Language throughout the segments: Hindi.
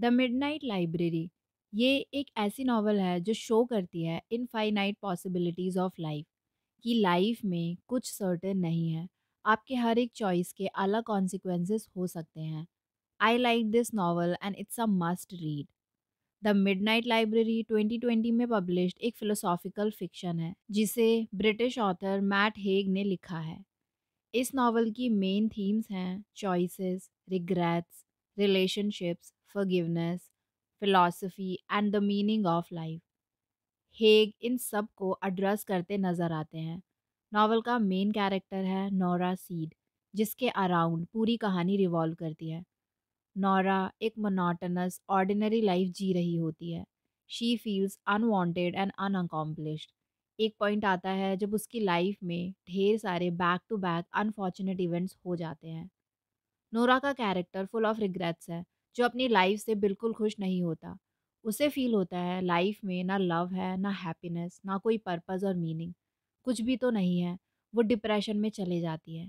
द नाइट लाइब्रेरी ये एक ऐसी नावल है जो शो करती है इनफाइनाइट पॉसिबिलिटीज़ ऑफ लाइफ कि लाइफ में कुछ सर्टन नहीं है आपके हर एक चॉइस के अलग कॉन्सिक्वेंसेस हो सकते हैं I like this novel and it's a must read the night library 2020 में पब्लिश्ड एक फिलोसॉफिकल फिक्शन है जिसे ब्रिटिश ऑथर मैट हेग ने लिखा है इस नावल की मेन थीम्स हैं choices regrets relationships forgiveness, philosophy, and the meaning of life Haig इन सब को एड्रेस करते नज़र आते हैं नावल का मेन कैरेक्टर है नौरा सीड जिसके अराउंड पूरी कहानी रिवॉल्व करती है नौरा एक मोनाटनस ऑर्डिनरी लाइफ जी रही होती है she feels unwanted and unaccomplished एक पॉइंट आता है जब उसकी लाइफ में ढेर सारे back to back unfortunate events हो जाते हैं नोरा का कैरेक्टर फुल ऑफ रिग्रेट्स है जो अपनी लाइफ से बिल्कुल खुश नहीं होता। उसे फील होता है लाइफ में ना लव है, ना हैप्पीनेस, ना कोई पर्पज़ और मीनिंग, कुछ भी तो नहीं है। वो डिप्रेशन में चले जाती है।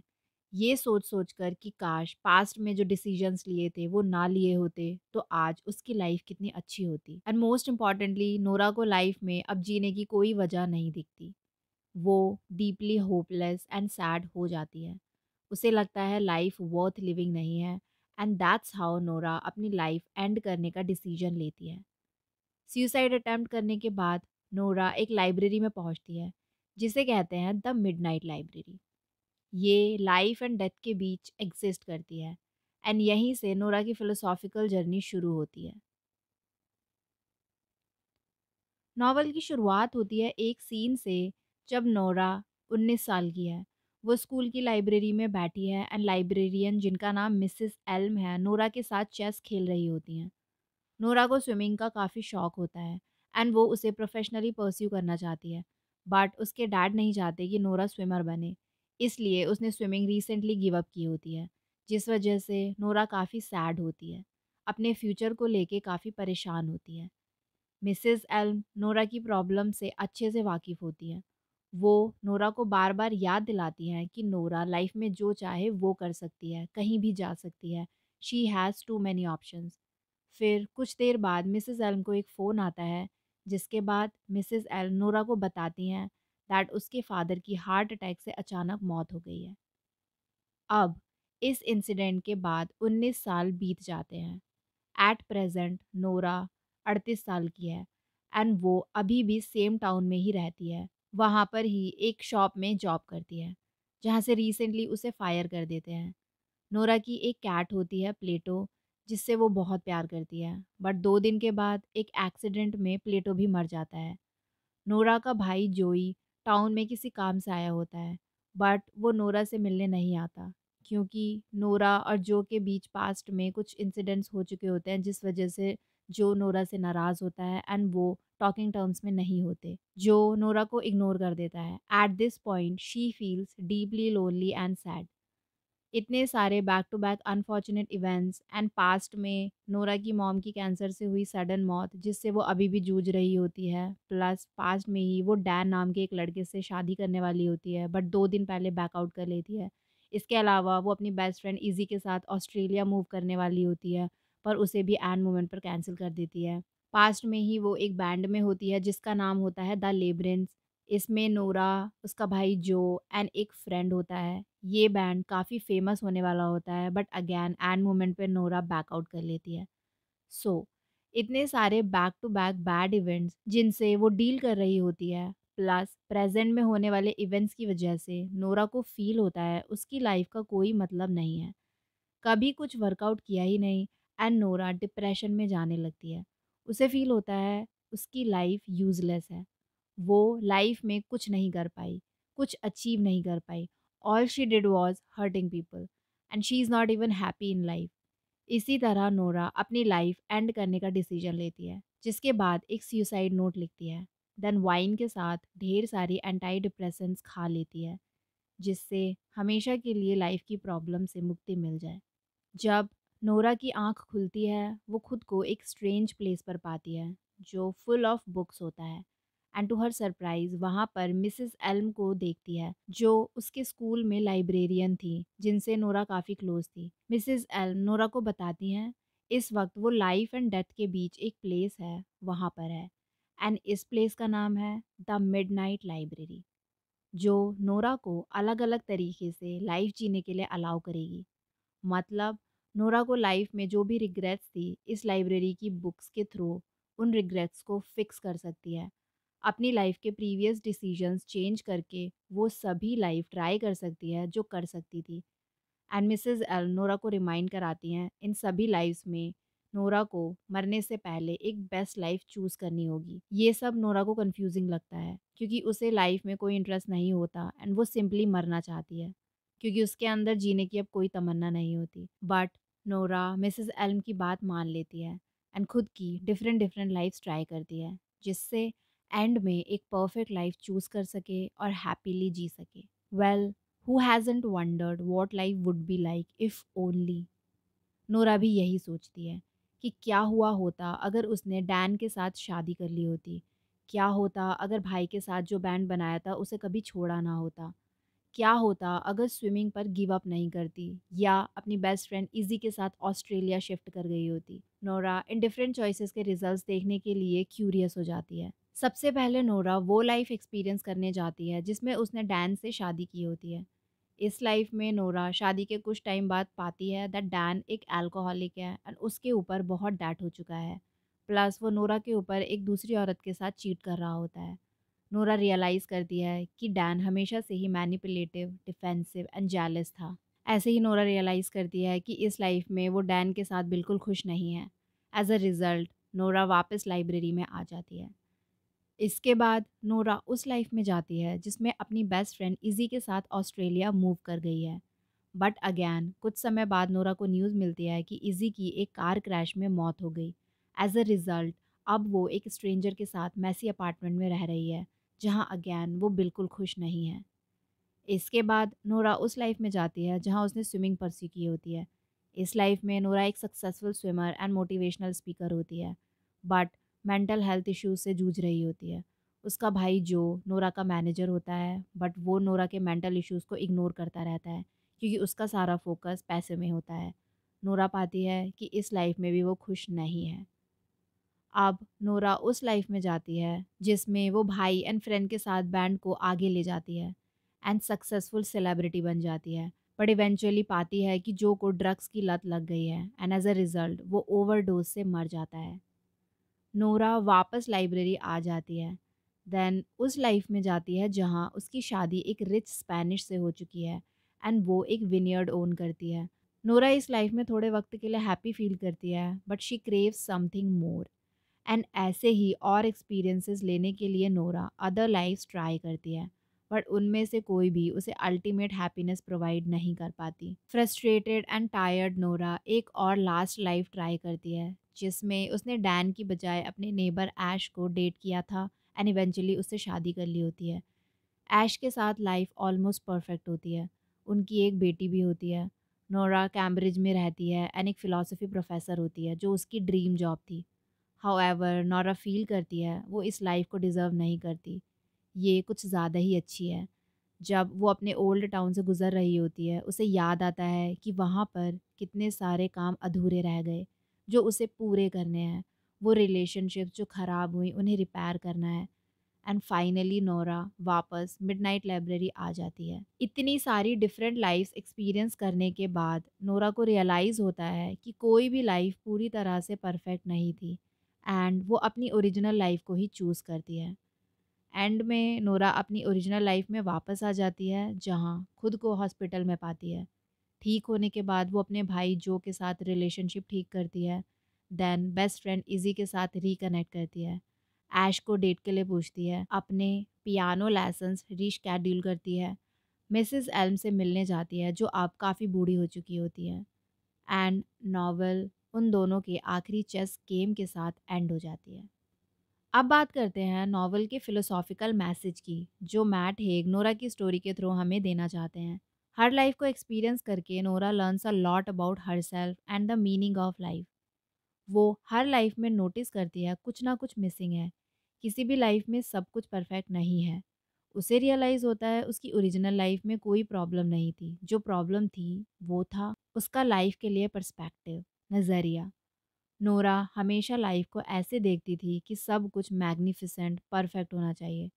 ये सोच-सोच कर कि काश पास्ट में जो डिसीजंस लिए थे वो ना लिए होते, तो आज उसकी लाइफ कितनी अच्छी होती। एंड मोस्ट इम्पॉर्टेंटली नोरा को लाइफ में अब जीने की कोई वजह नहीं दिखती। वो डीपली होपलेस एंड सैड हो जाती है। उसे लगता है लाइफ वर्थ लिविंग नहीं है एंड दैट्स हाउ नोरा अपनी लाइफ एंड करने का डिसीजन लेती है सुसाइड अटैम्प्ट करने के बाद नोरा एक लाइब्रेरी में पहुंचती है जिसे कहते हैं द मिडनाइट लाइब्रेरी ये लाइफ एंड डेथ के बीच एग्जिस्ट करती है एंड यहीं से नोरा की फिलोसॉफिकल जर्नी शुरू होती है नावल की शुरुआत होती है एक सीन से जब नोरा उन्नीस साल की है वो स्कूल की लाइब्रेरी में बैठी है एंड लाइब्रेरियन जिनका नाम मिसेस एल्म है नोरा के साथ चेस खेल रही होती हैं नोरा को स्विमिंग का काफ़ी शौक होता है एंड वो उसे प्रोफेशनली परस्यू करना चाहती है बट उसके डैड नहीं चाहते कि नोरा स्विमर बने इसलिए उसने स्विमिंग रिसेंटली गिव अप की होती है जिस वजह से नोरा काफ़ी सैड होती है अपने फ्यूचर को लेके काफ़ी परेशान होती है मिसेस एल्म नोरा की प्रॉब्लम से अच्छे से वाकिफ़ होती है वो नोरा को बार-बार याद दिलाती हैं कि नोरा लाइफ में जो चाहे वो कर सकती है, कहीं भी जा सकती है। She has too many options. फिर कुछ देर बाद मिसेस एल्म को एक फ़ोन आता है, जिसके बाद मिसेस एल नोरा को बताती हैं दैट उसके फादर की हार्ट अटैक से अचानक मौत हो गई है। अब इस इंसिडेंट के बाद 19 साल बीत जाते हैं। एट प्रेज़ेंट नोरा 38 साल की है एंड वो अभी भी सेम टाउन में ही रहती है। वहाँ पर ही एक शॉप में जॉब करती है, जहाँ से रिसेंटली उसे फायर कर देते हैं। नोरा की एक कैट होती है प्लेटो, जिससे वो बहुत प्यार करती है, बट दो दिन के बाद एक एक्सीडेंट में प्लेटो भी मर जाता है। नोरा का भाई जोई टाउन में किसी काम से आया होता है, बट वो नोरा से मिलने नहीं आता, क्योंकि नोरा और जो के बीच पास्ट में कुछ इंसिडेंट्स हो चुके होते हैं जिस वजह से जो नोरा से नाराज़ होता है एंड वो टॉकिंग टर्म्स में नहीं होते जो नोरा को इग्नोर कर देता है at this point she feels deeply lonely and sad इतने सारे back to back unfortunate events and past में नोरा की मॉम की कैंसर से हुई सडन मौत जिससे वो अभी भी जूझ रही होती है प्लस पास्ट में ही वो डैन नाम के एक लड़के से शादी करने वाली होती है बट दो दिन पहले बैकआउट कर लेती है इसके अलावा वो अपनी बेस्ट फ्रेंड इजी के साथ ऑस्ट्रेलिया मूव करने वाली होती है पर उसे भी एंड मोमेंट पर कैंसिल कर देती है पास्ट में ही वो एक बैंड में होती है जिसका नाम होता है द लेबरेंस इसमें नोरा उसका भाई जो एंड एक फ्रेंड होता है ये बैंड काफ़ी फेमस होने वाला होता है बट अगैन एंड मोमेंट पर नोरा बैकआउट कर लेती है सो so, इतने सारे back to back bad events जिनसे वो डील कर रही होती है प्लस प्रेजेंट में होने वाले इवेंट्स की वजह से नोरा को फील होता है उसकी लाइफ का कोई मतलब नहीं है कभी कुछ वर्कआउट किया ही नहीं एंड नोरा डिप्रेशन में जाने लगती है उसे फील होता है उसकी लाइफ यूज़लेस है वो लाइफ में कुछ नहीं कर पाई कुछ अचीव नहीं कर पाई all she did was hurting people and she is not even happy in life इसी तरह नोरा अपनी लाइफ एंड करने का डिसीजन लेती है जिसके बाद एक सुसाइड नोट लिखती है देन वाइन के साथ ढेर सारी एंटाई डिप्रेसेंस खा लेती है जिससे हमेशा के लिए लाइफ की प्रॉब्लम से मुक्ति मिल जाए जब नोरा की आँख खुलती है वो खुद को एक स्ट्रेंज प्लेस पर पाती है जो फुल ऑफ बुक्स होता है एंड टू हर सरप्राइज वहाँ पर मिसेस एल्म को देखती है जो उसके स्कूल में लाइब्रेरियन थी जिनसे नोरा काफ़ी क्लोज थी मिसेस एल्म नोरा को बताती हैं इस वक्त वो लाइफ एंड डेथ के बीच एक प्लेस है वहाँ पर है एंड इस प्लेस का नाम है द नाइट लाइब्रेरी जो नोरा को अलग अलग तरीके से लाइफ जीने के लिए अलाउ करेगी मतलब नोरा को लाइफ में जो भी रिग्रेट्स थी इस लाइब्रेरी की बुक्स के थ्रू उन रिग्रेट्स को फिक्स कर सकती है अपनी लाइफ के प्रीवियस डिसीजंस चेंज करके वो सभी लाइफ ट्राई कर सकती है जो कर सकती थी एंड मिसेस एल नोरा को रिमाइंड कराती हैं इन सभी लाइफ्स में नोरा को मरने से पहले एक बेस्ट लाइफ चूज़ करनी होगी ये सब नोरा को कंफ्यूजिंग लगता है क्योंकि उसे लाइफ में कोई इंटरेस्ट नहीं होता एंड वो सिंपली मरना चाहती है क्योंकि उसके अंदर जीने की अब कोई तमन्ना नहीं होती बट नोरा मिसेस एल्म की बात मान लेती है एंड खुद की डिफरेंट डिफरेंट लाइफ ट्राई करती है जिससे एंड में एक परफेक्ट लाइफ चूज़ कर सके और हैप्पीली जी सके well who hasn't wondered what life would be like if only Nora भी यही सोचती है कि क्या हुआ होता अगर उसने डैन के साथ शादी कर ली होती क्या होता अगर भाई के साथ जो बैंड बनाया था उसे कभी छोड़ा ना होता क्या होता अगर स्विमिंग पर गिव अप नहीं करती या अपनी बेस्ट फ्रेंड इजी के साथ ऑस्ट्रेलिया शिफ्ट कर गई होती नोरा इन डिफरेंट चॉइसेस के रिजल्ट्स देखने के लिए क्यूरियस हो जाती है सबसे पहले नोरा वो लाइफ एक्सपीरियंस करने जाती है जिसमें उसने डैन से शादी की होती है इस लाइफ में नोरा शादी के कुछ टाइम बाद पाती है दैट डैन एक अल्कोहलिक है एंड उसके ऊपर बहुत डैट हो चुका है प्लस वो नोरा के ऊपर एक दूसरी औरत के साथ चीट कर रहा होता है नोरा रियलाइज़ करती है कि डैन हमेशा से ही मैनिपुलेटिव डिफेंसिव एंड जेलस था ऐसे ही नोरा रियलाइज़ करती है कि इस लाइफ में वो डैन के साथ बिल्कुल खुश नहीं है एज अ रिज़ल्ट नोरा वापस लाइब्रेरी में आ जाती है इसके बाद नोरा उस लाइफ में जाती है जिसमें अपनी बेस्ट फ्रेंड इजी के साथ ऑस्ट्रेलिया मूव कर गई है बट अगैन कुछ समय बाद नोरा को न्यूज़ मिलती है कि इजी की एक कार क्रैश में मौत हो गई एज अ रिज़ल्ट अब वो एक स्ट्रेंजर के साथ मैसी अपार्टमेंट में रह रही है जहाँ अगैन वो बिल्कुल खुश नहीं है इसके बाद नोरा उस लाइफ में जाती है जहाँ उसने स्विमिंग परस्यू की होती है इस लाइफ में नोरा एक successful swimmer and motivational speaker होती है बट मेंटल हेल्थ इश्यूज से जूझ रही होती है उसका भाई जो नोरा का मैनेजर होता है बट वो नोरा के मेंटल इश्यूज़ को इग्नोर करता रहता है क्योंकि उसका सारा फोकस पैसे में होता है नोरा पाती है कि इस लाइफ में भी वो खुश नहीं है अब नोरा उस लाइफ में जाती है जिसमें वो भाई एंड फ्रेंड के साथ बैंड को आगे ले जाती है एंड सक्सेसफुल सेलिब्रिटी बन जाती है बट इवेंचुअली पाती है कि जो को ड्रग्स की लत लग गई है एंड एज अ रिज़ल्ट वो ओवरडोज से मर जाता है नोरा वापस लाइब्रेरी आ जाती है देन उस लाइफ में जाती है जहाँ उसकी शादी एक रिच स्पेनिश से हो चुकी है एंड वो एक विनियर्ड ओन करती है नोरा इस लाइफ में थोड़े वक्त के लिए हैप्पी फील करती है but she crave something more and ऐसे ही और एक्सपीरियंसेस लेने के लिए नोरा अदर लाइफ ट्राई करती है बट उनमें से कोई भी उसे अल्टीमेट हैप्पीनेस प्रोवाइड नहीं कर पाती फ्रस्ट्रेटेड एंड टायर्ड नोरा एक और लास्ट लाइफ ट्राई करती है जिसमें उसने डैन की बजाय अपने नेबर ऐश को डेट किया था एंड इवेंचुअली उससे शादी कर ली होती है ऐश के साथ लाइफ ऑलमोस्ट परफेक्ट होती है उनकी एक बेटी भी होती है नोरा कैम्ब्रिज में रहती है एंड एक फ़िलासफ़ी प्रोफेसर होती है जो उसकी ड्रीम जॉब थी हाउ एवर नोरा फील करती है वो इस लाइफ को डिज़र्व नहीं करती ये कुछ ज़्यादा ही अच्छी है जब वो अपने ओल्ड टाउन से गुज़र रही होती है उसे याद आता है कि वहाँ पर कितने सारे काम अधूरे रह गए जो उसे पूरे करने हैं वो रिलेशनशिप जो ख़राब हुई उन्हें रिपेयर करना है एंड फाइनली नोरा वापस मिडनाइट लाइब्रेरी आ जाती है इतनी सारी डिफरेंट लाइफ एक्सपीरियंस करने के बाद नोरा को रियलाइज़ होता है कि कोई भी लाइफ पूरी तरह से परफेक्ट नहीं थी एंड वो अपनी ओरिजिनल लाइफ को ही चूज़ करती है एंड में नोरा अपनी ओरिजिनल लाइफ में वापस आ जाती है जहाँ खुद को हॉस्पिटल में पाती है ठीक होने के बाद वो अपने भाई जो के साथ रिलेशनशिप ठीक करती है देन बेस्ट फ्रेंड इजी के साथ रिकनेक्ट करती है ऐश को डेट के लिए पूछती है अपने पियानो लेसन्स रिशेड्यूल करती है मिसेस एल्म से मिलने जाती है जो अब काफ़ी बूढ़ी हो चुकी होती है एंड नावल उन दोनों के आखिरी चेस गेम के साथ एंड हो जाती है अब बात करते हैं नॉवल के फिलोसॉफिकल मैसेज की जो मैट हेग नोरा की स्टोरी के थ्रू हमें देना चाहते हैं हर लाइफ को एक्सपीरियंस करके Nora learns a lot about herself and the meaning of life वो हर लाइफ में नोटिस करती है कुछ ना कुछ मिसिंग है किसी भी लाइफ में सब कुछ परफेक्ट नहीं है उसे रियलाइज़ होता है उसकी ओरिजिनल लाइफ में कोई प्रॉब्लम नहीं थी जो प्रॉब्लम थी वो था उसका लाइफ के लिए पर्सपेक्टिव नज़रिया नोरा हमेशा लाइफ को ऐसे देखती थी कि सब कुछ मैग्निफिसेंट परफेक्ट होना चाहिए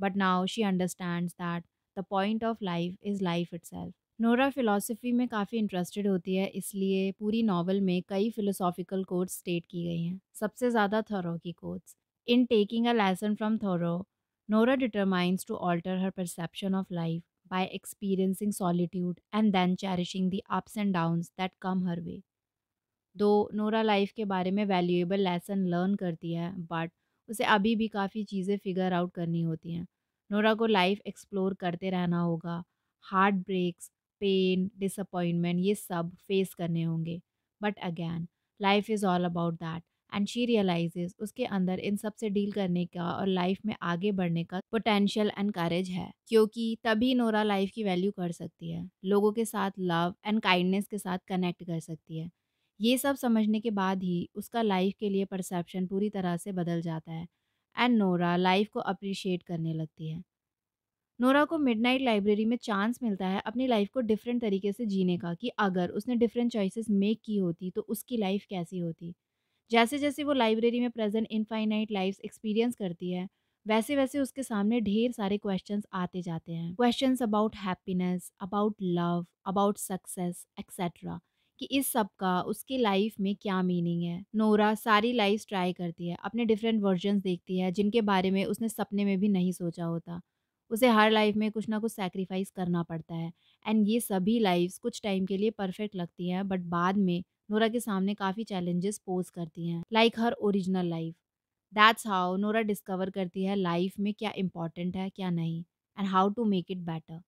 but now she understands that the point of life is life itself Nora philosophy में काफ़ी इंटरेस्टेड होती है इसलिए पूरी नावल में कई फिलोसॉफिकल कोट्स स्टेट की गई हैं सबसे ज़्यादा थोरो की quotes in taking a lesson from Thoreau Nora determines to alter her perception of life by experiencing solitude and then cherishing the ups and downs that come her way though Nora life के बारे में वैल्यूएबल लेसन लर्न करती है बट उसे अभी भी काफ़ी चीज़ें फिगर आउट करनी होती हैं नोरा को लाइफ एक्सप्लोर करते रहना होगा हार्ट ब्रेक्स पेन डिसअपॉइंटमेंट ये सब फेस करने होंगे but again life is all about that and she realises उसके अंदर इन सब से डील करने का और लाइफ में आगे बढ़ने का पोटेंशियल एंड करेज है क्योंकि तभी नोरा लाइफ की वैल्यू कर सकती है लोगों के साथ लव एंड काइंडनेस के साथ कनेक्ट कर सकती है ये सब समझने के बाद ही उसका लाइफ के लिए परसेप्शन पूरी तरह से बदल जाता है एंड नोरा लाइफ को अप्रिशिएट करने लगती है नोरा को मिडनाइट लाइब्रेरी में चांस मिलता है अपनी लाइफ को डिफरेंट तरीके से जीने का कि अगर उसने डिफरेंट चॉइसेस मेक की होती तो उसकी लाइफ कैसी होती जैसे जैसे वो लाइब्रेरी में प्रेजेंट इनफाइनाइट लाइफ एक्सपीरियंस करती है वैसे वैसे उसके सामने ढेर सारे क्वेश्चंस आते जाते हैं questions about happiness about love about success etcetera कि इस सब का उसके लाइफ में क्या मीनिंग है नोरा सारी लाइफ ट्राई करती है अपने डिफरेंट वर्जन देखती है जिनके बारे में उसने सपने में भी नहीं सोचा होता उसे हर लाइफ में कुछ ना कुछ सेक्रीफाइस करना पड़ता है एंड ये सभी लाइफ्स कुछ टाइम के लिए परफेक्ट लगती हैं बट बाद में नोरा के सामने काफ़ी चैलेंजेस पोज करती हैं like her original life that's how Nora discover करती है लाइफ में क्या इंपॉर्टेंट है क्या नहीं and how to make it better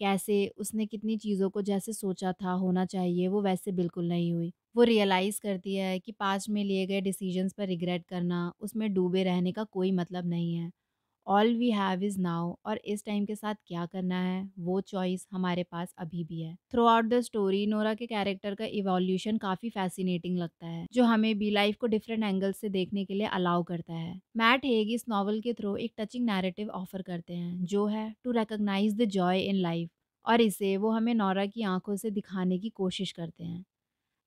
कैसे उसने कितनी चीज़ों को जैसे सोचा था होना चाहिए वो वैसे बिल्कुल नहीं हुई वो रियलाइज़ करती है कि पास्ट में लिए गए डिसीजंस पर रिग्रेट करना उसमें डूबे रहने का कोई मतलब नहीं है all we have is now और इस टाइम के साथ क्या करना है वो चॉइस हमारे पास अभी भी है throughout the story Nora के कैरेक्टर का इवोल्यूशन काफ़ी फैसिनेटिंग लगता है जो हमें बी लाइफ को डिफरेंट एंगल से देखने के लिए अलाउ करता है मैट हेग इस नॉवल के थ्रू एक टचिंग नैरेटिव ऑफर करते हैं जो है to recognise the joy in life और इसे वो हमें नौरा की आंखों से दिखाने की कोशिश करते हैं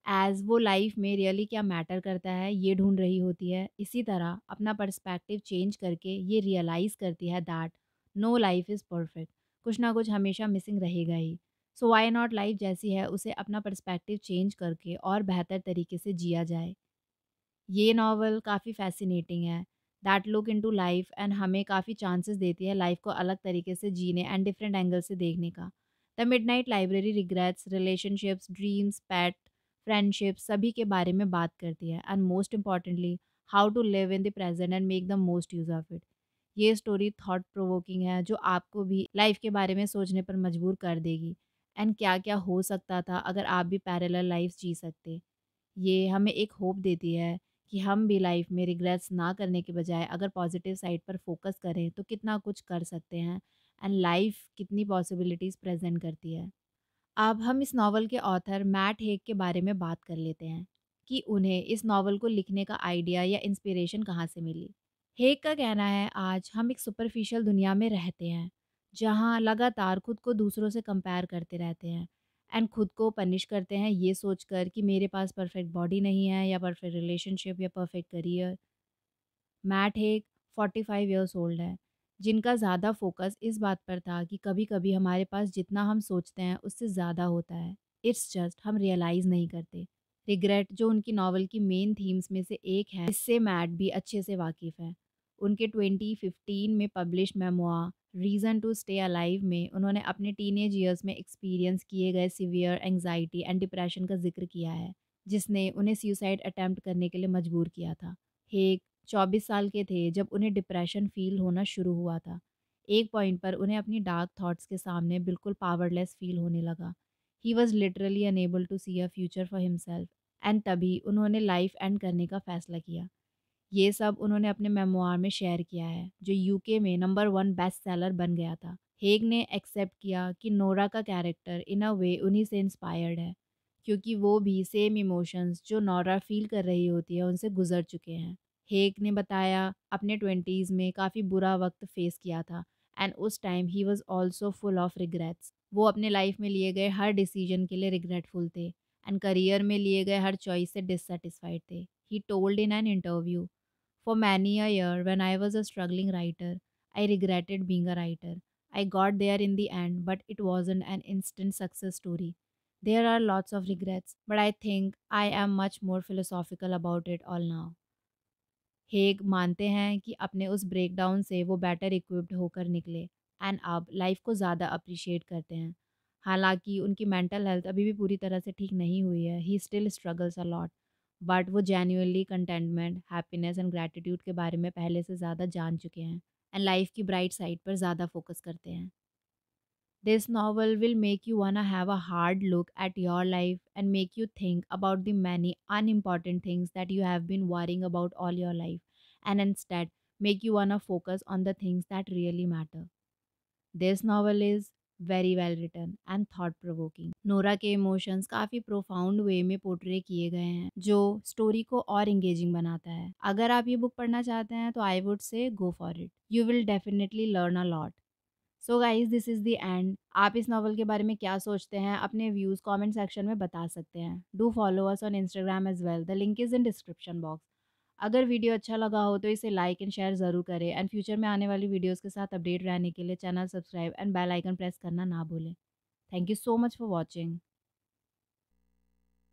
एज वो लाइफ में रियली क्या मैटर करता है ये ढूंढ रही होती है इसी तरह अपना पर्सपेक्टिव चेंज करके ये रियलाइज़ करती है that no life is perfect कुछ ना कुछ हमेशा मिसिंग रहेगा ही सो वाई नॉट लाइफ जैसी है उसे अपना पर्सपेक्टिव चेंज करके और बेहतर तरीके से जिया जाए ये नावल काफ़ी फैसिनेटिंग है that look into life and हमें काफ़ी चांसेस देती है लाइफ को अलग तरीके से जीने एंड डिफरेंट एंगल से देखने का the midnight library regrets relationships dreams pet friendship सभी के बारे में बात करती है and most importantly how to live in the present and make the most use of it ये स्टोरी थॉट प्रोवोकिंग है जो आपको भी लाइफ के बारे में सोचने पर मजबूर कर देगी एंड क्या क्या हो सकता था अगर आप भी पैरल लाइफ जी सकते ये हमें एक होप देती है कि हम भी लाइफ में रिग्रेट्स ना करने के बजाय अगर पॉजिटिव साइड पर फोकस करें तो कितना कुछ कर सकते हैं एंड लाइफ कितनी पॉसिबिलिटीज़ प्रेजेंट करती है अब हम इस नावल के ऑथर मैट हेग के बारे में बात कर लेते हैं कि उन्हें इस नावल को लिखने का आइडिया या इंस्पिरेशन कहाँ से मिली हेग का कहना है आज हम एक सुपरफिशियल दुनिया में रहते हैं जहाँ लगातार खुद को दूसरों से कंपेयर करते रहते हैं एंड खुद को पनिश करते हैं ये सोच कर कि मेरे पास परफेक्ट बॉडी नहीं है या परफेक्ट रिलेशनशिप या perfect career Matt Haig forty five years old है जिनका ज़्यादा फोकस इस बात पर था कि कभी कभी हमारे पास जितना हम सोचते हैं उससे ज़्यादा होता है इट्स जस्ट हम रियलाइज़ नहीं करते रिग्रेट जो उनकी नावल की मेन थीम्स में से एक है इससे मैट भी अच्छे से वाकिफ़ है उनके 2015 में publish memoir reason to stay alive में उन्होंने अपने टीन एज ईयर्स में एक्सपीरियंस किए गए सीवियर एंगजाइटी एंड डिप्रेशन का जिक्र किया है जिसने उन्हें सुसाइड अटैम्प्ट करने के लिए मजबूर किया था हेक चौबीस साल के थे जब उन्हें डिप्रेशन फील होना शुरू हुआ था एक पॉइंट पर उन्हें अपनी डार्क थॉट्स के सामने बिल्कुल पावरलेस फील होने लगा he was literally unable to see a future for himself and तभी उन्होंने लाइफ एंड करने का फैसला किया ये सब उन्होंने अपने मेमोआर में शेयर किया है जो यूके में नंबर वन बेस्ट सेलर बन गया था हेग ने एक्सेप्ट किया कि नोरा का कैरेक्टर इन अ वे उन्हीं से इंस्पायर्ड है क्योंकि वो भी सेम इमोशंस जो नोरा फील कर रही होती है उनसे गुजर चुके हैं हेक ने बताया अपने ट्वेंटीज़ में काफ़ी बुरा वक्त फेस किया था एंड उस time he was also full of regrets वो अपने लाइफ में लिए गए हर डिसीजन के लिए रिग्रेटफुल थे एंड करियर में लिए गए हर चॉइस से डिससेटिस्फाइड थे he told in an interview for many a year when I was a struggling writer I regretted being a writer I got there in the end but it was an instant success story there are lots of regrets, but I think I am much more philosophical about it all now. Haig मानते हैं कि अपने उस ब्रेकडाउन से वो बेटर इक्विप्ड होकर निकले एंड अब लाइफ को ज़्यादा अप्रिशिएट करते हैं हालांकि उनकी मेंटल हेल्थ अभी भी पूरी तरह से ठीक नहीं हुई है he still struggles a lot but वो genuinely contentment happiness and gratitude के बारे में पहले से ज़्यादा जान चुके हैं एंड लाइफ की ब्राइट साइड पर ज़्यादा फोकस करते हैं this novel will make you want have a hard look at your life and make you think about the many unimportant things that you have been worrying about all your life and and that make you want a focus on the things that really matter this novel is very well written and thought provoking Nora के इमोशंस काफी प्रोफाउंड वे में पोर्ट्रे किए गए हैं जो स्टोरी को और इंगेजिंग बनाता है अगर आप ये बुक पढ़ना चाहते हैं तो I would say go for it you will definitely learn a lot so guys this is the end आप इस नॉवल के बारे में क्या सोचते हैं अपने व्यूज़ कॉमेंट सेक्शन में बता सकते हैं do follow us on Instagram as well the link is in description box अगर वीडियो अच्छा लगा हो तो इसे लाइक एंड शेयर ज़रूर करें एंड फ्यूचर में आने वाली वीडियोज़ के साथ अपडेट रहने के लिए channel subscribe and bell icon press करना ना भूलें thank you so much for watching